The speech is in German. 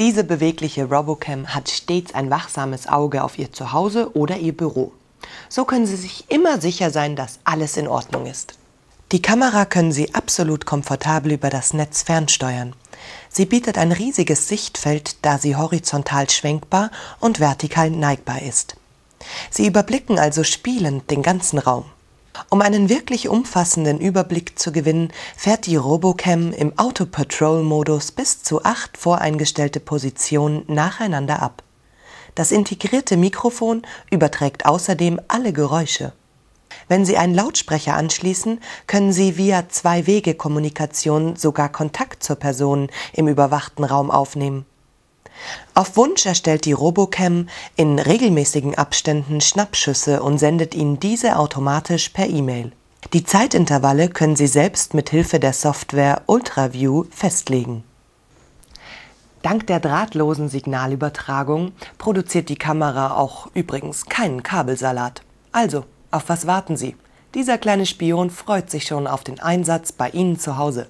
Diese bewegliche Robocam hat stets ein wachsames Auge auf Ihr Zuhause oder Ihr Büro. So können Sie sich immer sicher sein, dass alles in Ordnung ist. Die Kamera können Sie absolut komfortabel über das Netz fernsteuern. Sie bietet ein riesiges Sichtfeld, da sie horizontal schwenkbar und vertikal neigbar ist. Sie überblicken also spielend den ganzen Raum. Um einen wirklich umfassenden Überblick zu gewinnen, fährt die Robocam im Auto-Patrol-Modus bis zu acht voreingestellte Positionen nacheinander ab. Das integrierte Mikrofon überträgt außerdem alle Geräusche. Wenn Sie einen Lautsprecher anschließen, können Sie via Zwei-Wege-Kommunikation sogar Kontakt zur Person im überwachten Raum aufnehmen. Auf Wunsch erstellt die Robocam in regelmäßigen Abständen Schnappschüsse und sendet Ihnen diese automatisch per E-Mail. Die Zeitintervalle können Sie selbst mit Hilfe der Software UltraView festlegen. Dank der drahtlosen Signalübertragung produziert die Kamera auch übrigens keinen Kabelsalat. Also, auf was warten Sie? Dieser kleine Spion freut sich schon auf den Einsatz bei Ihnen zu Hause.